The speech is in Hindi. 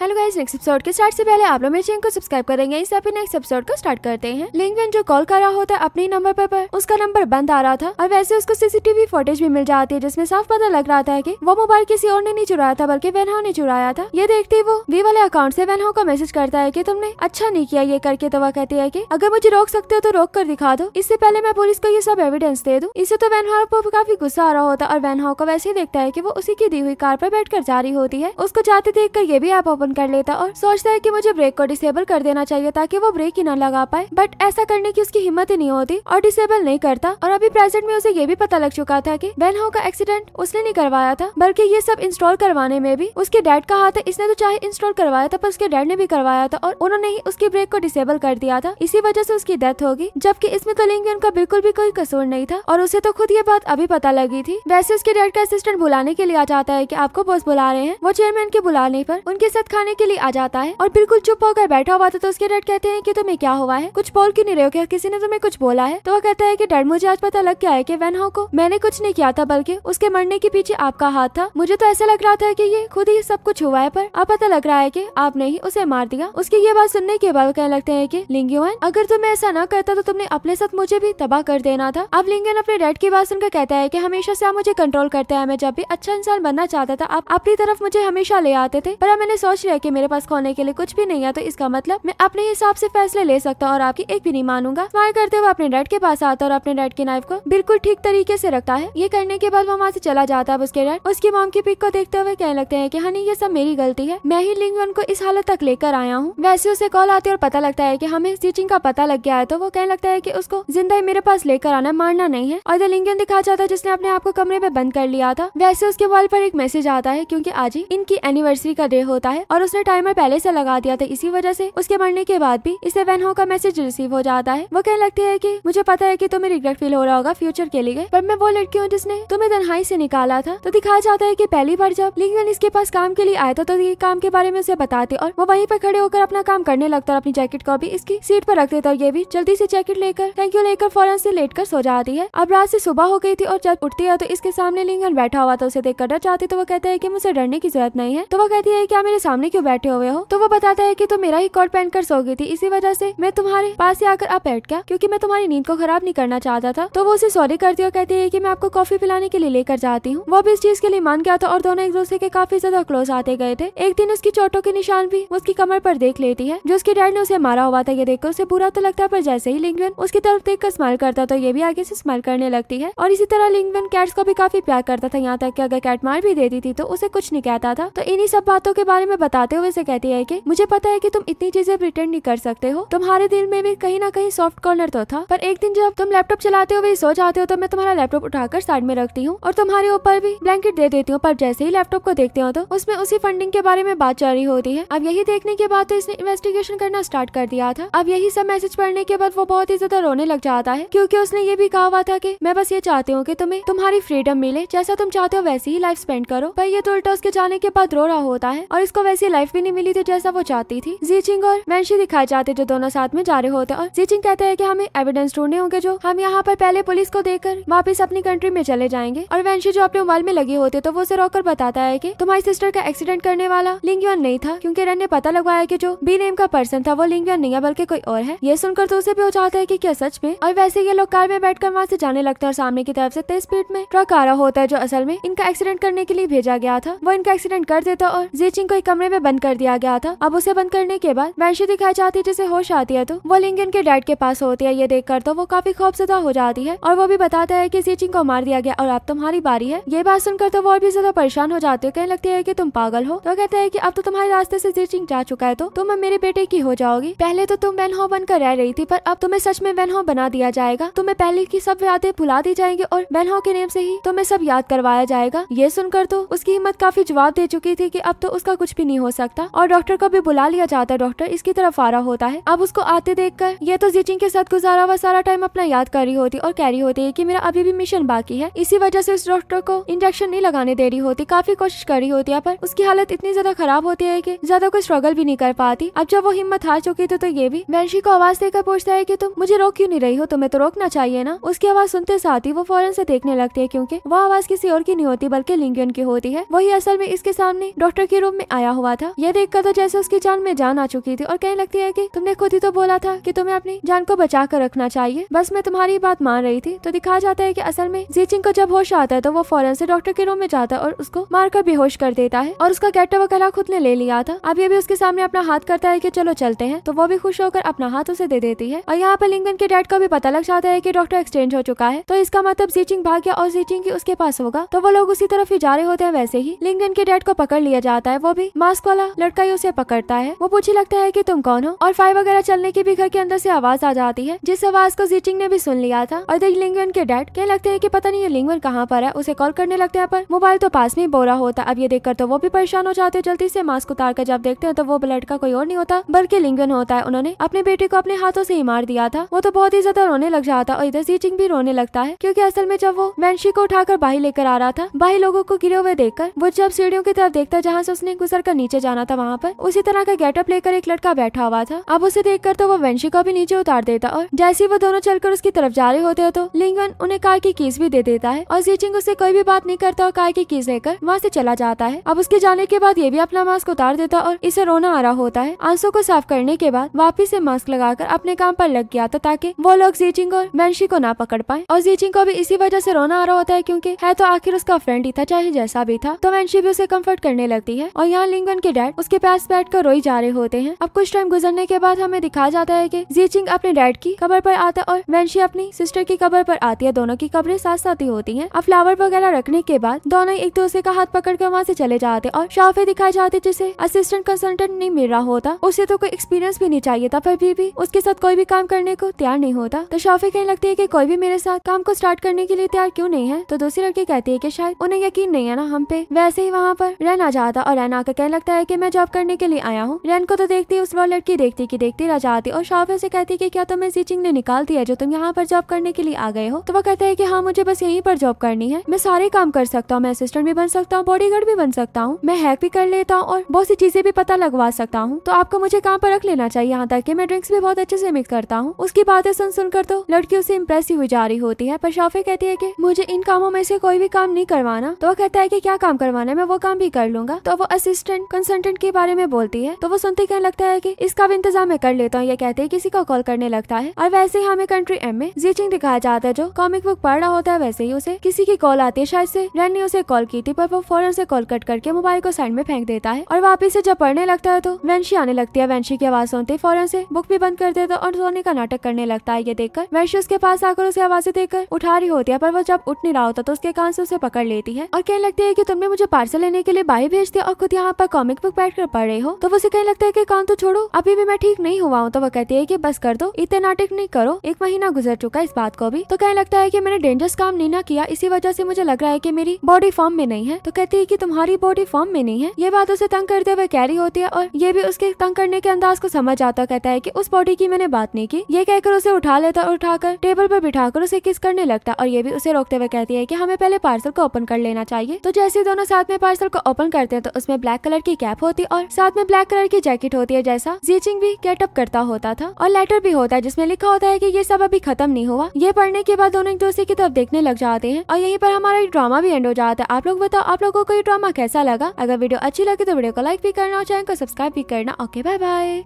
हेलो गाइस नेक्स्ट एपिसोड के स्टार्ट से पहले आप लोग मेरे चैनल को सब्सक्राइब करेंगे इस अपने नेक्स्ट एपिसोड को स्टार्ट करते हैं लिंगवेन जो कॉल कर रहा होता है अपने नंबर पर, पर उसका नंबर बंद आ रहा था और वैसे उसको सीसीटीवी फुटेज भी मिल जाती है जिसमें साफ पता लग रहा था कि वो मोबाइल किसी और ने नहीं चुराया था बल्कि वेनहा ने चुराया था ये देखते वो वी वाले अकाउंट ऐसी वेनहा का मैसेज करता है की तुमने अच्छा नहीं किया ये करके तो वह कहती है की अगर मुझे रोक सकते हो तो रोक कर दिखा दो इससे पहले मैं पुलिस को ये सब एविडेंस दे दूँ इससे तो वेनहा को काफी गुस्सा आ रहा होता और वेनहा को वैसे ही देखता है की वो उसी की दी हुई कार पर बैठ जा रही होती है उसको जाते देख कर ये भी आप ओपन कर लेता और सोचता है कि मुझे ब्रेक को डिसेबल कर देना चाहिए ताकि वो ब्रेक ही ना लगा पाए बट ऐसा करने की उसकी हिम्मत ही नहीं होती और डिसेबल नहीं करता और अभी प्रेजेंट में उसे ये भी पता लग चुका था की बेनहो का एक्सीडेंट उसने नहीं करवाया था बल्कि ये सब इंस्टॉल करवाने में भी उसके डैड का हाथ है इसने तो चाहे इंस्टॉल करवाया था पर उसके डैड ने भी करवाया था और उन्होंने ही उसकी ब्रेक को डिसेबल कर दिया था इसी वजह से उसकी डेथ होगी जबकि इसमें लेंगे उनका बिल्कुल भी कोई कसूर नहीं था और उसे तो खुद ये बात अभी पता लगी थी वैसे उसके डैड का असिस्टेंट बुलाने के लिए आ जाता है की आपको बॉस बुला रहे हैं वो चेयरमैन के बुलाने पर उनके साथ खाने के लिए आ जाता है और बिल्कुल चुप होकर बैठा हुआ था तो उसके डैड कहते हैं कि तुम्हें क्या हुआ है कुछ बोल क्यों नहीं रहे हो क्या किसी ने तुम्हें कुछ बोला है तो वह कहता है की डैड मुझे आज पता लग गया है की वेनहो को मैंने कुछ नहीं किया था बल्कि उसके मरने के पीछे आपका हाथ था मुझे तो ऐसा लग रहा था की ये खुद ही सब कुछ हुआ है पर अब पता लग रहा है की आपने ही उसे मार दिया उसकी ये बात सुनने के बाद कहने लगते है की लिंगुअन अगर तुम्हें ऐसा न करता तो तुमने अपने साथ मुझे भी तबाह कर देना था अब लिंगन अपने डैड की बात सुनकर कहता है की हमेशा से आप मुझे कंट्रोल करते हैं मैं जब भी अच्छा इंसान बनना चाहता था आप अपनी तरफ मुझे हमेशा ले आते थे पर मैंने सोच खुश रह मेरे पास खोने के लिए कुछ भी नहीं है तो इसका मतलब मैं अपने हिसाब से फैसले ले सकता हूँ और आपकी एक भी नहीं मानूंगा स्माइल करते हुए अपने डैड के पास आता और अपने डैड की नाइफ को बिल्कुल ठीक तरीके से रखता है ये करने के बाद वो वहाँ से चला जाता है उसके डैड उसकी माम की पिक को देखते हुए कहने लगते हैं की हनी ये सब मेरी गलती है मैं ही लिंगवन को इस हालत तक लेकर आया हूँ वैसे उसे कॉल आती है और पता लगता है की हमें स्टीचिंग का पता लग गया है तो वो कहने लगता है की उसको जिंदा मेरे पास लेकर आना मारना नहीं है और लिंगन दिखा जाता है जिसने अपने आप को कमरे में बंद कर लिया था वैसे उसके वॉल पर एक मैसेज आता है क्योंकि आज ही इनकी एनिवर्सरी का डे होता है और उसने टाइमर पहले से लगा दिया था इसी वजह से उसके मरने के बाद भी इसे वैन हो का मैसेज रिसीव हो जाता है वो कहने लगती है की मुझे पता है की तुम्हें रिग्रेट फील हो रहा होगा फ्यूचर के लिए पर मैं वो लड़की हूँ जिसने तुम्हें तनहाई से निकाला था तो दिखाया जाता है की पहली बार जब लिंगन इसके पास काम के लिए आया था तो काम के बारे में उसे बताते और वो वहीं पर खड़े होकर अपना काम करने लगता और अपनी जैकेट को भी इसकी सीट पर रख देता और ये भी जल्दी से जैकेट लेकर थैंक यू लेकर फौरन से लेट कर सो जाती है अब रात से सुबह हो गई थी और जब उठती है तो इसके सामने लिंगन बैठा हुआ था उसे देख डर जाती तो वो कहते हैं की मुझे डरने की जरूरत नहीं है तो वो कहती है क्या मेरे सामने रोने क्यों बैठे हुए हो तो वो बताता है की तुम मेरा ही कोट पहन कर सो गई थी इसी वजह से मैं तुम्हारे पास ही आकर आप बैठ गया क्योंकि मैं तुम्हारी नींद को खराब नहीं करना चाहता था तो वो उसे सॉरी करती और कहती है की मैं आपको कॉफी पिलाने के लिए लेकर जाती हूँ वो भी इस चीज के लिए मान गया था और दोनों एक दूसरे के काफी ज्यादा क्लोज आते गए थे एक दिन उसकी चोटों के निशान भी उसकी कमर पर देख लेती है जो उसके डैड ने उसे मारा हुआ था ये देखकर उसे बुरा तो लगता है पर जैसे ही लिंगवेन उसकी तरफ देख कर स्माइल करता तो ये भी आगे से स्माइल करने लगती है और इसी तरह लिंगवेन कैट्स को भी काफी प्यार करता था यहाँ तक कि अगर कैट मार भी देती थी तो उसे कुछ नहीं कहता था तो इन्हीं सब बातों के बारे में बताते हुए उसे कहती है कि मुझे पता है कि तुम इतनी चीजें प्रिटेंड नहीं कर सकते हो तुम्हारे दिल में भी कहीं ना कहीं सॉफ्ट कॉर्नर तो था पर एक दिन जब तुम लैपटॉप चलाते हुए सो जाते हो तो मैं तुम्हारा लैपटॉप उठाकर साइड में रखती हूँ और तुम्हारे ऊपर भी ब्लैंकेट दे देती हूँ पर जैसे ही लैपटॉप को देखते हो तो उसमें उसी फंडिंग के बारे में बात चल रही होती है अब यही देखने के बाद तो इसने इन्वेस्टिगेशन करना स्टार्ट कर दिया था अब यही सब मैसेज पढ़ने के बाद वो बहुत ही ज्यादा रोने लग जाता है क्यूँकी उसने ये भी कहा हुआ था की मैं बस ये चाहती हूँ की तुम्हें तुम्हारी फ्रीडम मिले जैसा तुम चाहते हो वैसे ही लाइफ स्पेंड करो पर ये तो उल्टा उसके जाने के बाद रो रहा होता है और इसको ऐसी लाइफ भी नहीं मिली थी जैसा वो चाहती थी जीचिंग और मैंशी दिखाए जाते जो दोनों साथ में जा रहे होते और जीचिंग कहते हैं कि हमें एविडेंस ढूंढने होंगे जो हम यहाँ पर पहले पुलिस को देकर वापस अपनी कंट्री में चले जाएंगे और वैंशी जो अपने मोबाइल में लगे होते तो वो उसे रोककर बताता है की तुम्हारी सिस्टर का एक्सीडेंट करने वाला लिंगयन नहीं था क्यूँकी रन ने पता लगवाया की जो बी नेम का पर्सन था वो लिंगयन नहीं है बल्कि कोई और है ये सुनकर तो उसे भी हो जाता है की क्या सच में और वैसे ये लोग कार में बैठकर वहाँ से जाने लगते हैं और सामने की तरफ से तेज स्पीड में ट्रक आ रहा होता है जो असल में इनका एक्सीडेंट करने के लिए भेजा गया था वो इनका एक्सीडेंट कर देता और जीचिंग को एक कमरे कमरे में बंद कर दिया गया था अब उसे बंद करने के बाद वैशी दिखाई जाती है जिसे होश आती है तो वो लिंगन के डैड के पास होती है ये देख तो वो काफी खौफजदा हो जाती है और वो भी बताता है की सीचिंग को मार दिया गया और अब तुम्हारी बारी है ये बात सुनकर तो वो भी ज्यादा परेशान हो जाते हो कहने लगती है की तुम पागल हो तो कहते हैं की अब तो तुम्हारे रास्ते ऐसी सीचिंग जा चुका है तो तुम मेरे बेटे की हो जाओगी पहले तो तुम वैन हो बनकर रह रही थी पर अब तुम्हें सच में वैन हो बना दिया जाएगा तुम्हें पहले की सब यादें भुला दी जाएंगी और वैन हो के नेम से ही तुम्हें सब याद करवाया जाएगा ये सुनकर तो उसकी हिम्मत काफी जवाब दे चुकी थी की अब तो उसका कुछ भी नहीं नहीं हो सकता और डॉक्टर को भी बुला लिया जाता है डॉक्टर इसकी तरफ आ रहा होता है अब उसको आते देख कर ये तो जिचिंग के साथ गुजारा हुआ सारा टाइम अपना याद कर रही होती और कह रही होती है की मेरा अभी भी मिशन बाकी है इसी वजह से उस डॉक्टर को इंजेक्शन नहीं लगाने दे रही होती काफी कोशिश कर रही होती है पर उसकी हालत इतनी ज्यादा खराब होती है की ज्यादा कोई स्ट्रगल भी नहीं कर पाती अब जब वो हिम्मत हार चुकी थी तो ये भी वैंशी को आवाज देकर पूछता है की तुम मुझे रोक क्यूँ नहीं रही हो तुम्हें तो रोकना चाहिए ना उसकी आवाज सुनते साथ ही वो फौरन से देखने लगती है क्योंकि वो आवाज किसी और की नहीं होती बल्कि लिंगन की होती है वही असल में इसके सामने डॉक्टर के रूम में आया हुआ हुआ था यह देखकर तो जैसे उसकी जान में जान आ चुकी थी और कहने लगती है की तुमने खुद ही तो बोला था की तुम्हें अपनी जान को बचा कर रखना चाहिए बस मैं तुम्हारी बात मान रही थी तो दिखा जाता है की असल में जीचिंग को जब होश आता है तो वो फौरन से डॉक्टर के रूम में जाता है और उसको मारकर बेहोश कर देता है और उसका गेटो वगैरह खुद ने ले लिया था अब ये भी उसके सामने अपना हाथ करता है की चलो चलते हैं तो वो भी खुश होकर अपना हाथ उसे दे देती है और यहाँ पर लिंगन के डैड को भी पता लग जाता है की डॉक्टर एक्सचेंज हो चुका है तो इसका मतलब जीचिंग भाग गया और जीचिंग की उसके पास होगा तो वो लोग उसी तरफ ही जा रहे होते हैं वैसे ही लिंगन के डैड को पकड़ लिया जाता है वो भी मास्क वाला लड़का ही उसे पकड़ता है वो पूछे लगता है की तुम कौन हो और फाइव वगैरह चलने की भी घर के अंदर से आवाज आ जाती है जिस आवाज को जीटिंग ने भी सुन लिया था और लिंगवन के डैड कह लगते है की पता नहीं ये लिंगवन कहाँ पर है उसे कॉल करने लगते हैं पर मोबाइल तो पास में ही बोरा होता अब ये देखकर तो वो भी परेशान हो जाते हैं जल्दी से मास्क उतार कर जब देखते हैं तो वो लड़का कोई और नहीं होता बल्कि लिंगन होता है उन्होंने अपने बेटे को अपने हाथों से ही मार दिया था वो तो बहुत ही ज्यादा रोने लग जाता और इधर सीचिंग भी रोने लगता है क्योंकि असल में जब वो मैंशी को उठाकर बाही लेकर आ रहा था बाही लोगों को गिरे हुए देखकर वो जब सीढ़ियों की तरफ देखता है जहाँ से उसने गुजर कर नीचे जाना था वहाँ पर उसी तरह का गेटअप लेकर एक लड़का बैठा हुआ था अब उसे देखकर तो वो वंशी को भी नीचे उतार देता और जैसे ही वो दोनों चलकर उसकी तरफ जा रहे होते हो तो लिंगन उन्हें कार की कीस भी दे देता है और जीचिंग उससे कोई भी बात नहीं करता और कार की कीस लेकर वहाँ से चला जाता है अब उसके जाने के बाद ये भी अपना मास्क उतार देता और इसे रोना आ रहा होता है आंसू को साफ करने के बाद वापिस ऐसी मास्क लगाकर अपने काम पर लग गया था ताकि वो लोग जीचिंग और वंशी को ना पकड़ पाए और जीचिंग को भी इसी वजह ऐसी रोना आ रहा होता है क्यूँकी है तो आखिर उसका फ्रेंड ही था चाहे जैसा भी था तो वंशी भी उसे कम्फर्ट करने लगती है और यहाँ लिंगन रोहन के डैड उसके पास बैठ कर रोई जा रहे होते हैं अब कुछ टाइम गुजरने के बाद हमें दिखा जाता है की जीचिंग अपने डैड की कबर पर आता और वैंशी अपनी सिस्टर की कबर पर आती है दोनों की कबरें साथ साथ ही होती है अब फ्लावर वगैरह रखने के बाद दोनों एक दूसरे का हाथ पकड़ कर वहाँ ऐसी चले जाते और शाफे दिखाए जाते जिसे असिस्टेंट कंसल्टेंट नहीं मिल रहा होता उसे तो कोई एक्सपीरियंस भी नहीं चाहिए था फिर भी, भी उसके साथ कोई भी काम करने को तैयार नहीं होता तो शाफे कहने लगती है की कोई भी मेरे साथ काम को स्टार्ट करने के लिए तैयार क्यूँ नहीं है तो दूसरी लड़की कहती है की शायद उन्हें यकीन नहीं है ना हम पे वैसे ही वहाँ पर रहना चाहता और रहना आकर कहने लगता है की मैं जॉब करने के लिए आया हूँ रैन को तो देखती उस वॉल लड़की देखती की देखती रह आती और शाफे से कहती की क्या तुम्हें सीचिंग ने निकाल दिया जो तुम यहाँ पर जॉब करने के लिए आ गए हो तो वो कहता है की हाँ मुझे बस यहीं पर जॉब करनी है मैं सारे काम कर सकता हूँ मैं असिस्टेंट भी बन सकता हूँ बॉडी भी बन सकता हूँ मैं हैक भी कर लेता हूँ और बहुत सी चीजें भी पता लगवा सकता हूँ तो आपको मुझे काम पर रख लेना चाहिए यहाँ तक की मैं ड्रिंक्स भी बहुत अच्छे से मिक्स करता हूँ उसकी बातें सुन सुनकर तो लड़की उसे इम्प्रेस हुई जा रही होती है पर शाफे कहती है की मुझे इन कामों में से कोई भी काम नहीं करवाना तो वो कहता है की क्या काम करवाना है मैं वो काम भी कर लूंगा तो वो असिस्टेंट कंसल्टेंट के बारे में बोलती है तो वो सुनते कहने लगता है की इसका भी इंतजाम मैं कर लेता हूँ ये कहते हैं किसी को कॉल करने लगता है और वैसे ही हमें कंट्री एम में जीचिंग दिखाया जाता है जो कॉमिक बुक पढ़ रहा होता है वैसे ही उसे किसी की कॉल आती है शायद से रैन ने उसे कॉल की थी पर वो फौरन से कॉल कट करके मोबाइल को साइड में फेंक देता है और वापिस से जब पढ़ने लगता है तो वैंशी आने लगती है वैंशी की आवाज सुनते फौरन से बुक भी बंद कर देता है और सोने का नाटक करने लगता है ये देखकर वैंशी उसके पास आकर उसे आवाजें देकर उठा रही होती है पर वो जब उठ नहीं रहा होता तो उसके कान से उसे पकड़ लेती है और कहने लगती है की तुमने मुझे पार्सल लेने के लिए बाहर भेज दिया और खुद यहाँ पर कॉमिक बुक बैठ कर पढ़ रहे हो तो उसे कहीं लगता है की काम तो छोड़ो अभी भी मैं ठीक नहीं हुआ हूँ तो वो कहती है की बस कर दो इतने नाटक नहीं करो एक महीना गुजर चुका इस बात को भी तो कहने लगता है की मैंने डेंजरस काम नहीं ना किया इसी वजह से मुझे लग रहा है की मेरी बॉडी फॉर्म में नहीं है तो कहती है की तुम्हारी बॉडी फॉर्म में नहीं है ये बात उसे तंग करते हुए कैरी होती है और ये भी उसके तंग करने के अंदाज को समझ आता कहता है की उस बॉडी की मैंने बात नहीं की ये कहकर उसे उठा लेता और उठाकर टेबल पर बिठाकर उसे किस करने लगता और ये भी उसे रोकते हुए कहती है की हमें पहले पार्सल को ओपन कर लेना चाहिए तो जैसे दोनों साथ में पार्सल को ओपन करते हैं तो उसमें ब्लैक कलर की कैप होती और साथ में ब्लैक कलर की जैकेट होती है जैसा जीचिंग भी गेटअप करता होता था और लेटर भी होता है जिसमे लिखा होता है की ये सब अभी खत्म नहीं हुआ ये पढ़ने के बाद दोनों एक दूसरे की तरफ देखने लग जाते हैं और यही पर हमारा ड्रामा भी एंड हो जाता है आप लोग बताओ आप लोगों को ये ड्रामा कैसा लगा अगर वीडियो अच्छी लगी तो वीडियो को लाइक भी करना और चैनल को सब्सक्राइब भी करना ओके बाय बाय